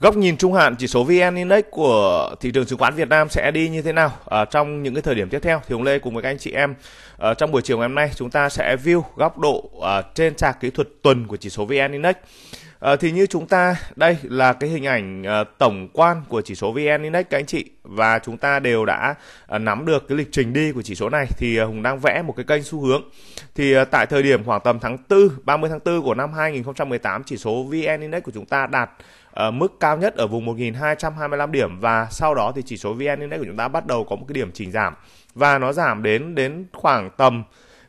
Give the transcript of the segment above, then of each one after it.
Góc nhìn trung hạn chỉ số VN Index của thị trường chứng khoán Việt Nam sẽ đi như thế nào à, trong những cái thời điểm tiếp theo thì Hùng Lê cùng với các anh chị em à, trong buổi chiều ngày hôm nay chúng ta sẽ view góc độ à, trên trạc kỹ thuật tuần của chỉ số VN Index. À, thì như chúng ta đây là cái hình ảnh à, tổng quan của chỉ số VN Index các anh chị và chúng ta đều đã à, nắm được cái lịch trình đi của chỉ số này thì à, Hùng đang vẽ một cái kênh xu hướng. Thì à, tại thời điểm khoảng tầm tháng 4, 30 tháng 4 của năm 2018 chỉ số VN Index của chúng ta đạt Ờ, mức cao nhất ở vùng 1.225 điểm và sau đó thì chỉ số VN Index của chúng ta bắt đầu có một cái điểm chỉnh giảm và nó giảm đến đến khoảng tầm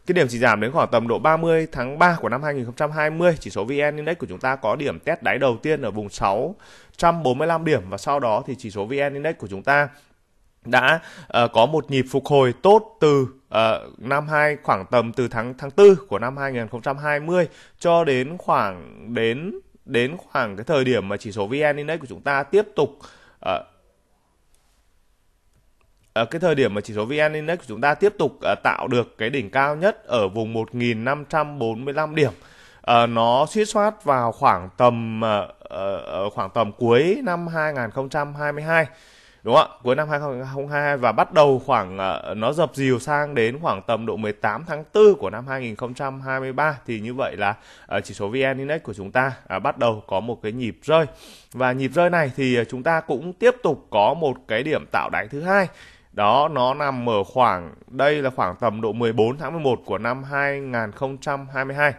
cái điểm chỉ giảm đến khoảng tầm độ 30 tháng 3 của năm 2020, chỉ số VN Index của chúng ta có điểm test đáy đầu tiên ở vùng 645 điểm và sau đó thì chỉ số VN Index của chúng ta đã uh, có một nhịp phục hồi tốt từ uh, năm 2 khoảng tầm từ tháng tháng 4 của năm 2020 cho đến khoảng đến đến khoảng cái thời điểm mà chỉ số VN Index của chúng ta tiếp tục uh, ờ, ở ờ, cái thời điểm mà chỉ số VN Index của chúng ta tiếp tục uh, tạo được cái đỉnh cao nhất ở vùng 1.545 điểm. Uh, nó suy soát vào khoảng tầm uh, uh, khoảng tầm cuối năm 2022 đúng không ạ cuối năm 2022 và bắt đầu khoảng ờ, nó dập dìu sang đến khoảng tầm độ 18 tháng 4 của năm 2023 thì như vậy là ờ, chỉ số VN Index của chúng ta à, bắt đầu có một cái nhịp rơi và nhịp rơi này thì ờ, chúng ta cũng tiếp tục có một cái điểm tạo đáy thứ hai đó nó nằm ở khoảng đây là khoảng tầm độ 14 tháng 11 của năm 2022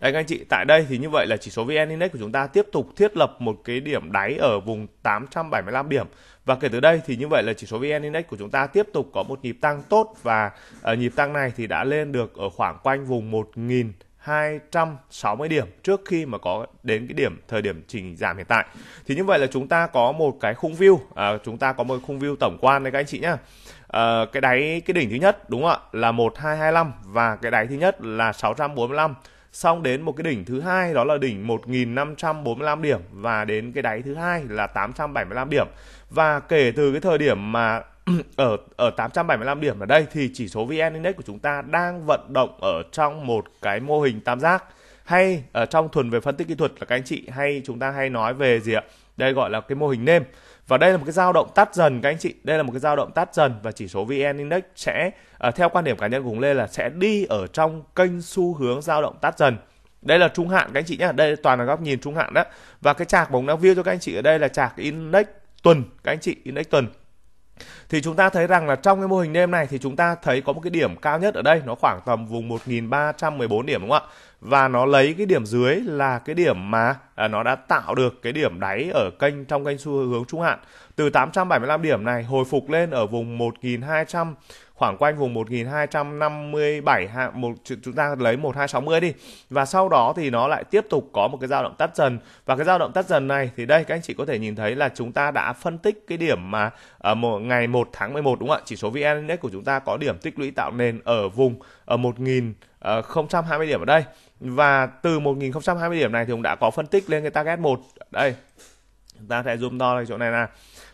Đấy các anh chị, tại đây thì như vậy là chỉ số VN Index của chúng ta tiếp tục thiết lập một cái điểm đáy ở vùng 875 điểm. Và kể từ đây thì như vậy là chỉ số VN Index của chúng ta tiếp tục có một nhịp tăng tốt và uh, nhịp tăng này thì đã lên được ở khoảng quanh vùng 1000 260 điểm trước khi mà có đến cái điểm thời điểm chỉnh giảm hiện tại. Thì như vậy là chúng ta có một cái khung view, à, chúng ta có một khung view tổng quan đấy các anh chị nhá. À, cái đáy cái đỉnh thứ nhất đúng không ạ là 1225 và cái đáy thứ nhất là 645 xong đến một cái đỉnh thứ hai đó là đỉnh 1545 điểm và đến cái đáy thứ hai là 875 điểm và kể từ cái thời điểm mà ở ở 875 điểm ở đây thì chỉ số VN Index của chúng ta đang vận động ở trong một cái mô hình tam giác hay ở trong thuần về phân tích kỹ thuật là các anh chị hay chúng ta hay nói về gì ạ đây gọi là cái mô hình nêm và đây là một cái dao động tắt dần các anh chị đây là một cái dao động tắt dần và chỉ số vn index sẽ uh, theo quan điểm cá nhân của hùng lê là sẽ đi ở trong kênh xu hướng dao động tắt dần đây là trung hạn các anh chị nhé đây toàn là góc nhìn trung hạn đó và cái chạc bóng đang view cho các anh chị ở đây là chạc index tuần các anh chị index tuần thì chúng ta thấy rằng là trong cái mô hình đêm này thì chúng ta thấy có một cái điểm cao nhất ở đây nó khoảng tầm vùng 1314 điểm đúng không ạ và nó lấy cái điểm dưới là cái điểm mà à, nó đã tạo được cái điểm đáy ở kênh trong kênh xu hướng trung hạn từ 875 điểm này hồi phục lên ở vùng 1200 khoảng quanh vùng 1257 một chúng ta lấy 1260 đi và sau đó thì nó lại tiếp tục có một cái dao động tắt dần và cái dao động tắt dần này thì đây các anh chị có thể nhìn thấy là chúng ta đã phân tích cái điểm mà ở ờ, một ngày 1 tháng 11 đúng không ạ chỉ số VN Index của chúng ta có điểm tích lũy tạo nền ở vùng ở ờ, 1020 ờ, điểm ở đây và từ 1020 điểm này thì cũng đã có phân tích lên cái target 1 đây chúng ta sẽ zoom to lên chỗ này nè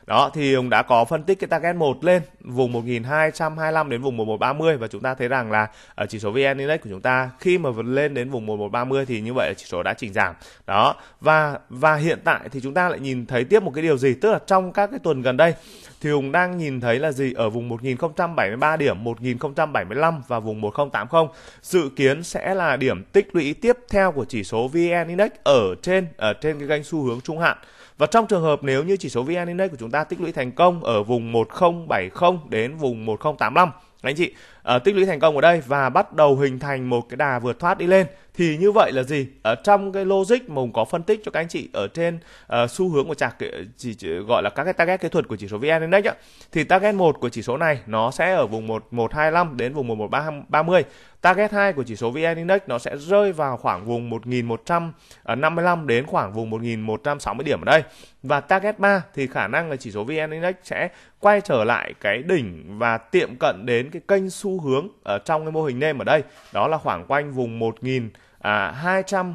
đó thì Hùng đã có phân tích cái target 1 lên vùng 1225 đến vùng 1130 và chúng ta thấy rằng là ở ờ, chỉ số VN Index của chúng ta khi mà vượt lên đến vùng 1130 thì như vậy là chỉ số đã chỉnh giảm. Đó. Và và hiện tại thì chúng ta lại nhìn thấy tiếp một cái điều gì tức là trong các cái tuần gần đây thì Hùng đang nhìn thấy là gì ở vùng 1073 điểm, 1075 và vùng 1080 dự kiến sẽ là điểm tích lũy tiếp theo của chỉ số VN Index ở trên ở trên cái kênh xu hướng trung hạn và trong trường hợp nếu như chỉ số VN Index của chúng ta tích lũy thành công ở vùng 1070 đến vùng 1085 anh chị Ờ, tích lũy thành công ở đây và bắt đầu hình thành một cái đà vượt thoát đi lên thì như vậy là gì ở ờ, trong cái logic mà hùng có phân tích cho các anh chị ở trên uh, xu hướng của chạc chỉ, chỉ gọi là các cái target kỹ thuật của chỉ số vn index á, thì target 1 của chỉ số này nó sẽ ở vùng 1125 đến vùng 1130 target 2 của chỉ số vn index nó sẽ rơi vào khoảng vùng 1155 đến khoảng vùng 1160 điểm ở đây và target 3 thì khả năng là chỉ số vn index sẽ quay trở lại cái đỉnh và tiệm cận đến cái kênh xu hướng ở ờ, trong cái mô hình nêm ở đây đó là khoảng quanh vùng 1.225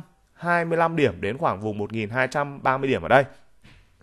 à, điểm đến khoảng vùng 1.230 điểm ở đây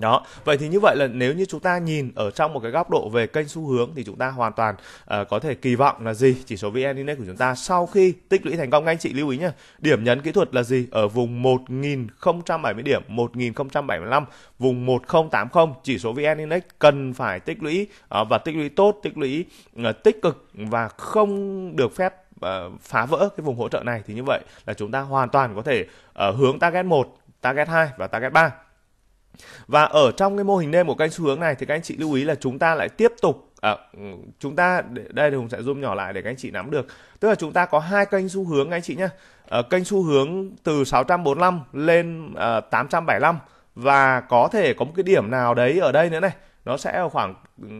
đó vậy thì như vậy là nếu như chúng ta nhìn ở trong một cái góc độ về kênh xu hướng thì chúng ta hoàn toàn uh, có thể kỳ vọng là gì chỉ số vn index của chúng ta sau khi tích lũy thành công anh chị lưu ý nhé điểm nhấn kỹ thuật là gì ở vùng 1070 điểm 1075 vùng 1080 chỉ số vn index cần phải tích lũy uh, và tích lũy tốt tích lũy uh, tích cực và không được phép uh, phá vỡ cái vùng hỗ trợ này thì như vậy là chúng ta hoàn toàn có thể uh, hướng target 1 target 2 và target 3 và ở trong cái mô hình đêm của kênh xu hướng này thì các anh chị lưu ý là chúng ta lại tiếp tục à, chúng ta đây thì hùng sẽ zoom nhỏ lại để các anh chị nắm được tức là chúng ta có hai kênh xu hướng các anh chị nhé à, ờ, kênh xu hướng từ 645 lên à, ờ, 875 và có thể có một cái điểm nào đấy ở đây nữa này nó sẽ ở khoảng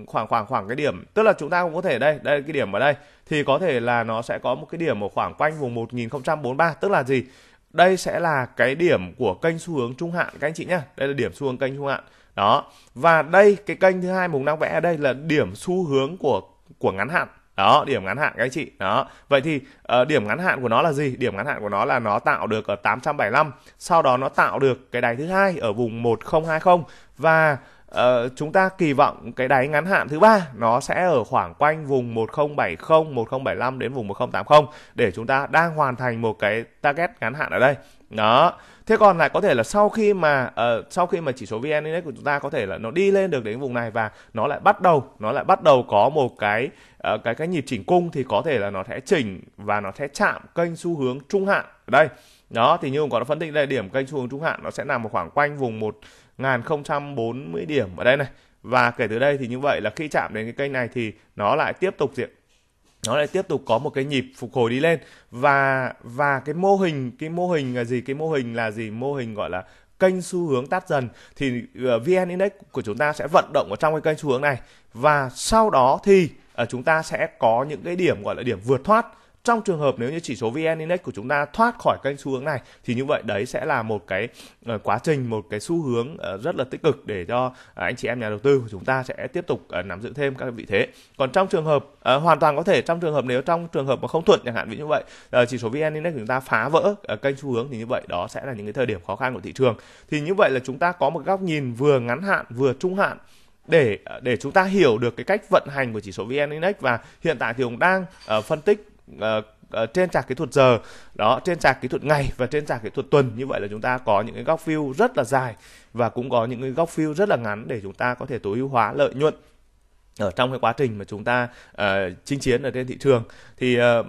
khoảng khoảng khoảng cái điểm tức là chúng ta cũng có thể đây đây cái điểm ở đây thì có thể là nó sẽ có một cái điểm ở khoảng quanh vùng 1043 tức là gì đây sẽ là cái điểm của kênh xu hướng trung hạn các anh chị nhé đây là điểm xu hướng kênh trung hạn đó và đây cái kênh thứ hai mùng đang vẽ ở đây là điểm xu hướng của của ngắn hạn đó điểm ngắn hạn các anh chị đó vậy thì uh, điểm ngắn hạn của nó là gì điểm ngắn hạn của nó là nó tạo được ở 875 sau đó nó tạo được cái đáy thứ hai ở vùng 1020 và Uh, chúng ta kỳ vọng cái đáy ngắn hạn thứ ba nó sẽ ở khoảng quanh vùng 1070, 1075 đến vùng 1080 để chúng ta đang hoàn thành một cái target ngắn hạn ở đây. Đó. Thế còn lại có thể là sau khi mà uh, sau khi mà chỉ số VN Index của chúng ta có thể là nó đi lên được đến vùng này và nó lại bắt đầu nó lại bắt đầu có một cái uh, cái cái nhịp chỉnh cung thì có thể là nó sẽ chỉnh và nó sẽ chạm kênh xu hướng trung hạn ở đây. Đó thì như ông có đã phân tích đây điểm kênh xu hướng trung hạn nó sẽ nằm ở khoảng quanh vùng một 1040 điểm ở đây này và kể từ đây thì như vậy là khi chạm đến cái kênh này thì nó lại tiếp tục diện nó lại tiếp tục có một cái nhịp phục hồi đi lên và và cái mô hình cái mô hình là gì cái mô hình là gì mô hình gọi là kênh xu hướng tắt dần thì ờ, vn index của chúng ta sẽ vận động ở trong cái kênh xu hướng này và sau đó thì ờ, chúng ta sẽ có những cái điểm gọi là điểm vượt thoát trong trường hợp nếu như chỉ số vn index của chúng ta thoát khỏi kênh xu hướng này thì như vậy đấy sẽ là một cái ờ, quá trình một cái xu hướng ờ, rất là tích cực để cho ờ, anh chị em nhà đầu tư của chúng ta sẽ tiếp tục nắm giữ thêm các vị thế còn trong trường hợp hoàn toàn có thể trong trường hợp nếu trong trường hợp mà không thuận chẳng hạn ví như vậy chỉ số vn index của chúng ta phá vỡ kênh xu hướng thì như vậy đó sẽ là những cái thời điểm khó khăn của thị trường thì như vậy là chúng ta có một góc nhìn vừa ngắn hạn vừa trung hạn để để chúng ta hiểu được cái cách vận hành của chỉ số VN Index và hiện tại thì ông đang uh, phân tích uh, uh, trên trạc kỹ thuật giờ đó trên trạc kỹ thuật ngày và trên trạc kỹ thuật tuần như vậy là chúng ta có những cái góc view rất là dài và cũng có những cái góc view rất là ngắn để chúng ta có thể tối ưu hóa lợi nhuận ở trong cái quá trình mà chúng ta uh, chinh chiến ở trên thị trường thì uh,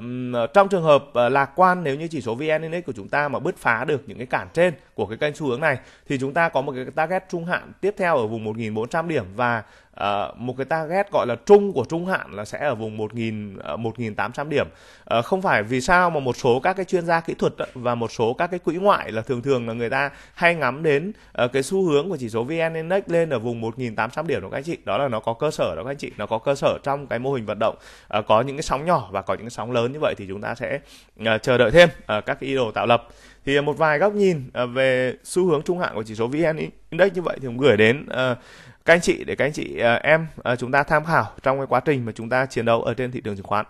trong trường hợp uh, lạc quan nếu như chỉ số vn index của chúng ta mà bứt phá được những cái cản trên của cái kênh xu hướng này thì chúng ta có một cái target trung hạn tiếp theo ở vùng 1.400 điểm và À, một cái target gọi là trung của trung hạn là sẽ ở vùng 1000 1800 ờ, điểm. À, không phải vì sao mà một số các cái chuyên gia kỹ thuật và một số các cái quỹ ngoại là thường thường là người ta hay ngắm đến cái xu hướng của chỉ số VN Index lên ở vùng 1800 điểm đó các anh chị. Đó là nó có cơ sở đó các anh chị, nó có cơ sở trong cái mô hình vận động uh, có những cái sóng nhỏ và có những cái sóng lớn như vậy thì chúng ta sẽ chờ đợi thêm các cái idol tạo lập thì một vài góc nhìn à, về xu hướng trung hạn của chỉ số VN Index như vậy thì cũng gửi đến à, các anh chị để các anh chị à, em chúng ta tham khảo trong cái quá trình mà chúng ta chiến đấu ở trên thị trường chứng khoán.